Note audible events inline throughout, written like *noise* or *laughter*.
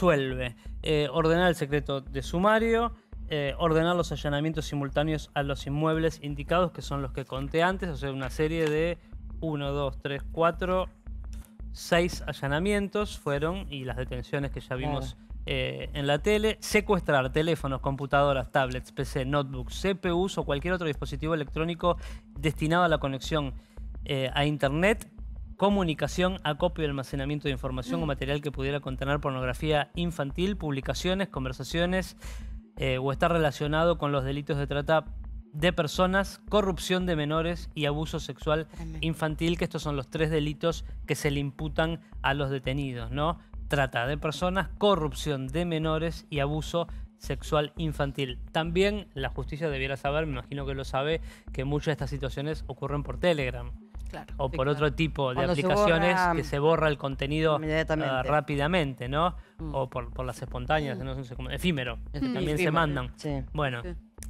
resuelve eh, ordenar el secreto de sumario, eh, ordenar los allanamientos simultáneos a los inmuebles indicados, que son los que conté antes, o sea, una serie de 1, 2, 3, 4, 6 allanamientos fueron y las detenciones que ya vimos eh, en la tele, secuestrar teléfonos, computadoras, tablets, PC, notebooks, CPUs o cualquier otro dispositivo electrónico destinado a la conexión a Internet comunicación, acopio y almacenamiento de información o mm. material que pudiera contener pornografía infantil, publicaciones, conversaciones eh, o estar relacionado con los delitos de trata de personas, corrupción de menores y abuso sexual infantil, que estos son los tres delitos que se le imputan a los detenidos, ¿no? Trata de personas, corrupción de menores y abuso sexual infantil. También la justicia debiera saber, me imagino que lo sabe, que muchas de estas situaciones ocurren por Telegram o por otro tipo de aplicaciones que se borra el contenido mm, ah, rápidamente, ¿no? Mm. O por, las espontáneas, no sé cómo, efímero, mm. también se mandan. Bueno,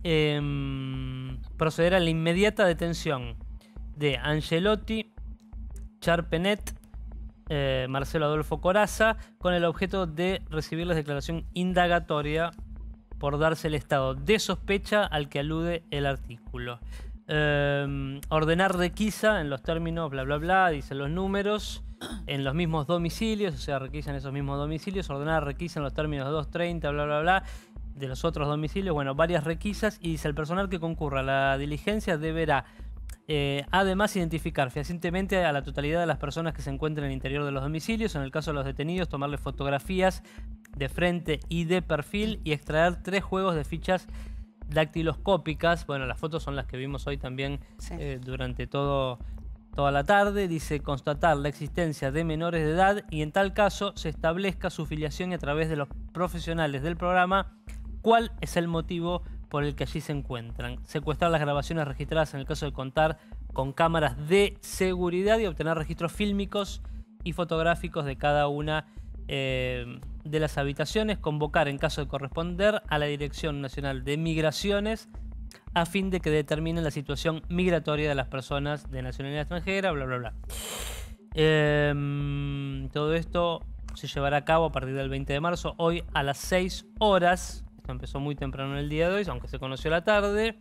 em, proceder a la inmediata detención de Angelotti, Charpenet, eh, Marcelo Adolfo Coraza, con el objeto de recibir la declaración indagatoria por darse el estado de sospecha al que alude el artículo. Em, ordenar requisa en los términos bla bla bla, dice los números, *clears throat* en los mismos domicilios, o sea, requisan en esos mismos domicilios, ordenar requisa en los términos 230, bla bla bla, de los otros domicilios, bueno, varias requisas, y dice el personal que concurra a la diligencia deberá eh, además, identificar fehacientemente a la totalidad de las personas que se encuentren en el interior de los domicilios, en el caso de los detenidos, tomarle fotografías de frente y de perfil y extraer tres juegos de fichas dactiloscópicas. Bueno, las fotos son las que vimos hoy también eh, durante todo, toda la tarde. Dice constatar la existencia de menores de edad y en tal caso se establezca su filiación a través de los profesionales del programa cuál es el motivo por el que allí se encuentran. Secuestrar las grabaciones registradas en el caso de contar con cámaras de seguridad y obtener registros fílmicos y fotográficos de cada una eh, de las habitaciones, convocar en caso de corresponder a la Dirección Nacional de Migraciones a fin de que determine la situación migratoria de las personas de nacionalidad extranjera, bla, bla, bla. Em, todo esto se llevará a cabo a partir del 20 de marzo, hoy a las 6 horas. Esto empezó muy temprano en el día de hoy, aunque se conoció la tarde.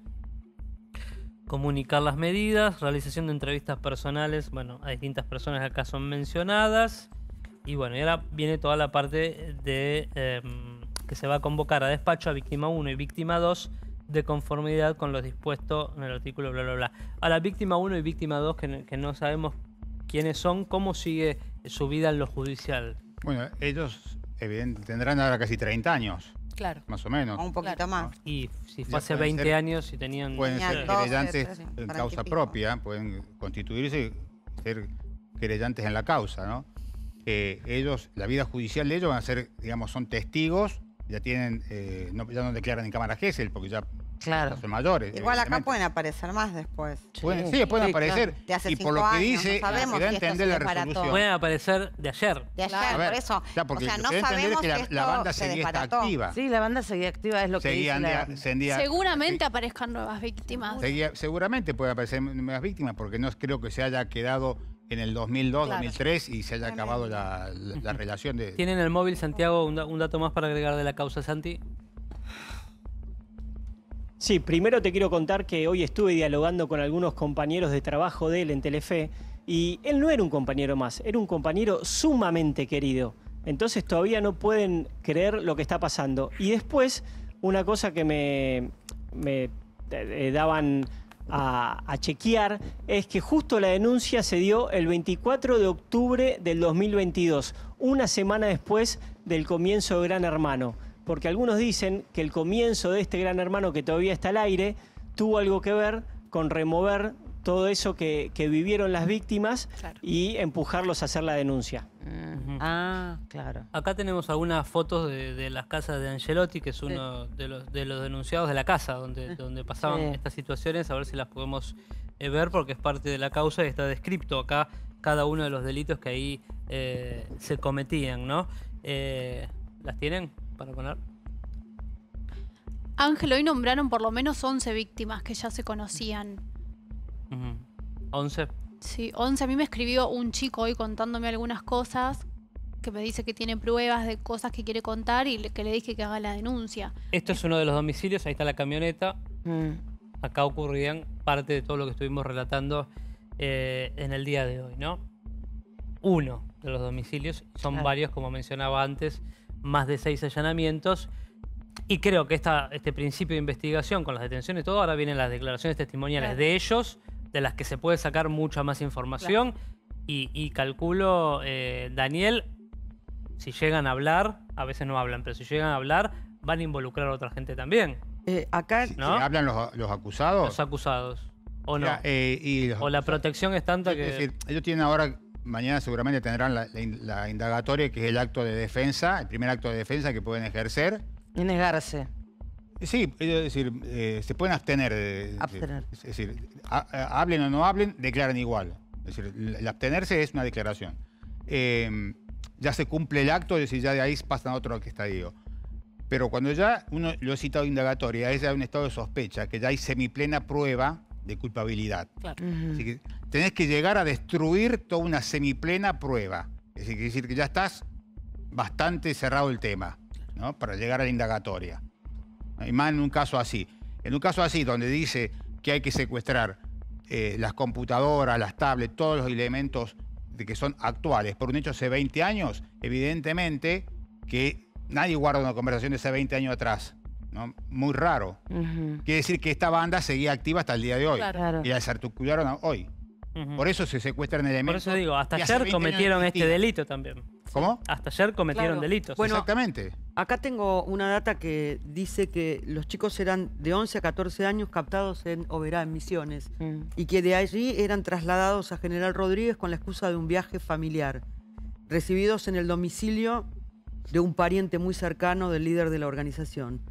Comunicar las medidas, realización de entrevistas personales, bueno, a distintas personas acá son mencionadas. Y bueno, y ahora viene toda la parte de em, que se va a convocar a despacho a víctima 1 y víctima 2 de conformidad con lo dispuesto en el artículo bla bla bla. A la víctima 1 y víctima 2, que, no sabemos quiénes son, cómo sigue su vida en lo judicial. Bueno, ellos tendrán ahora casi 30 años. Claro. Más o menos. un poquito más. Y si fue hace 20 años, y tenían... Pueden ser querellantes en causa propia, pueden constituirse y ser querellantes en la causa, ¿no? ellos, la vida judicial de ellos van a ser, digamos, son testigos, ya tienen, eh, no, ya no declaran en cámara Gesell porque ya son mayores. Igual acá pueden aparecer más después. sí, pueden aparecer. y por lo que dice, no ah, entender la resolución. Pueden aparecer de ayer. De ayer, por eso. o sea, no sabemos que, la, banda se seguía activa. Sí, la banda seguía activa, es lo que dice. seguramente aparezcan nuevas víctimas. seguramente pueden aparecer nuevas víctimas, porque no creo que se haya quedado en el 2002, 2003 y se haya acabado la, relación de... ¿Tienen el móvil, Santiago, un, dato más para agregar de la causa, Santi? Sí, primero te quiero contar que hoy estuve dialogando con algunos compañeros de trabajo de él en Telefe y él no era un compañero más, era un compañero sumamente querido. Entonces todavía no pueden creer lo que está pasando. Y después, una cosa que me, eh, eh, daban a, chequear es que justo la denuncia se dio el 24 de octubre del 2022, una semana después del comienzo de Gran Hermano, porque algunos dicen que el comienzo de este Gran Hermano que todavía está al aire tuvo algo que ver con remover todo eso que, vivieron las víctimas y empujarlos a hacer la denuncia. Mm. Ah, claro. Acá tenemos algunas fotos de, las casas de Angelotti, que es uno de, los, denunciados de la casa, donde, ah, pasaban estas situaciones, a ver si las podemos eh, ver, porque es parte de la causa y está descrito acá cada uno de los delitos que ahí eh, se cometían, ¿no? Eh, ¿Las tienen para poner? Ángel, hoy nombraron por lo menos 11 víctimas que ya se conocían. ¿11? Sí, 11. A mí me escribió un chico hoy contándome algunas cosas que me dice que tiene pruebas de cosas que quiere contar y que le dije que haga la denuncia. Esto es uno de los domicilios, ahí está la camioneta. Mm. Acá ocurrían parte de todo lo que estuvimos relatando eh, en el día de hoy, ¿no? Uno de los domicilios, son varios, como mencionaba antes, más de seis allanamientos. Y creo que este principio de investigación con las detenciones y todo, ahora vienen las declaraciones testimoniales de ellos, de las que se puede sacar mucha más información. Y, calculo, eh, Daniel, si llegan a hablar, a veces no hablan, pero si llegan a hablar, van a involucrar a otra gente también. Eh, acá hablan los, acusados. Los acusados. O no. Eh, o la protección es tanta que. Decir, ellos tienen ahora, mañana seguramente tendrán la, indagatoria, que es el acto de defensa, el primer acto de defensa que pueden ejercer. Y negarse. Sí, es decir, eh, se pueden abstener. De, abstener. Es decir, hablen o no hablen, declaran igual. Es decir, el abstenerse es una declaración. Eh, ya se cumple el acto decir ya de ahí pasa a otro que estadio. Pero cuando ya uno lo he citado de indagatoria, es ya un estado de sospecha, que ya hay semiplena prueba de culpabilidad. que tenés que llegar a destruir toda una semiplena prueba. Es decir, que ya estás bastante cerrado el tema, ¿no? Para llegar a la indagatoria. Y más en un caso así. En un caso así, donde dice que hay que secuestrar eh, las computadoras, las tablets, todos los elementos que son actuales por un hecho hace 20 años, evidentemente que nadie guarda una conversación de hace 20 años atrás. ¿no? Muy raro. Quiere decir que esta banda seguía activa hasta el día de hoy. Y la desarticularon hoy. Por eso se secuestran elementos. Por eso digo, hasta ayer cometieron este delito también. ¿Cómo? Hasta ayer cometieron delitos. Bueno, Exactamente. Acá tengo una data que dice que los chicos eran de 11 a 14 años captados en Oberá, en Misiones, mm. y que de allí eran trasladados a General Rodríguez con la excusa de un viaje familiar, recibidos en el domicilio de un pariente muy cercano del líder de la organización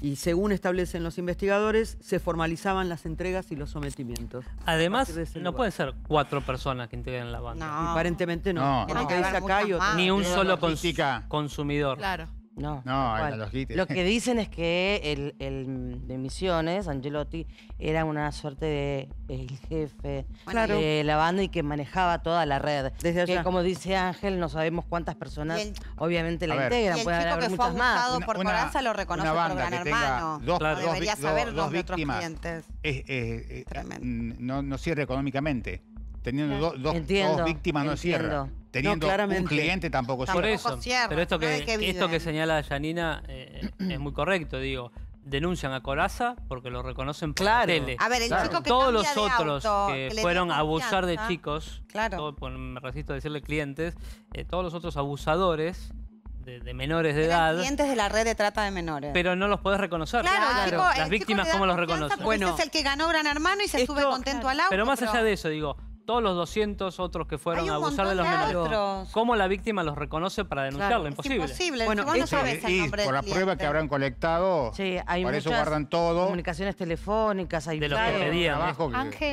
y según establecen los investigadores, se formalizaban las entregas y los sometimientos. Además, no pueden ser cuatro personas que integren la banda. Aparentemente no. dice acá Ni un solo consumidor. Claro. No, no los Lo que *laughs* dicen es que el, el, de Misiones, Angelotti, era una suerte de el jefe de la banda y que manejaba toda la red. Desde Que como dice Ángel, no sabemos cuántas personas obviamente la integran. puede haber que muchas fue más. por una, Coraza lo reconoce banda por Gran Hermano. Dos, debería saber dos, víctimas. Clientes. Eh, eh, no, cierra económicamente. Teniendo dos, dos, víctimas no cierra teniendo un cliente tampoco, tampoco eso, pero esto que, esto que señala Janina eh, es muy correcto, digo denuncian a Coraza porque lo reconocen por A ver, el chico que Todos los otros que, fueron a abusar de chicos, claro. me resisto a decirle clientes, eh, todos los otros abusadores de, menores de edad... edad. clientes de la red de trata de menores. Pero no los podés reconocer. Claro, chico, Las víctimas, ¿cómo los reconocen? Bueno, este es el que ganó Gran Hermano y se sube contento al auto. Pero más allá de eso, digo, todos los 200 otros que fueron a abusar de los menores. ¿Cómo la víctima los reconoce para denunciarlo? Imposible. imposible. Bueno, no este, y por la prueba que habrán colectado, sí, hay por eso guardan todo. Comunicaciones telefónicas, hay de lo que pedían. ¿eh? Ángel.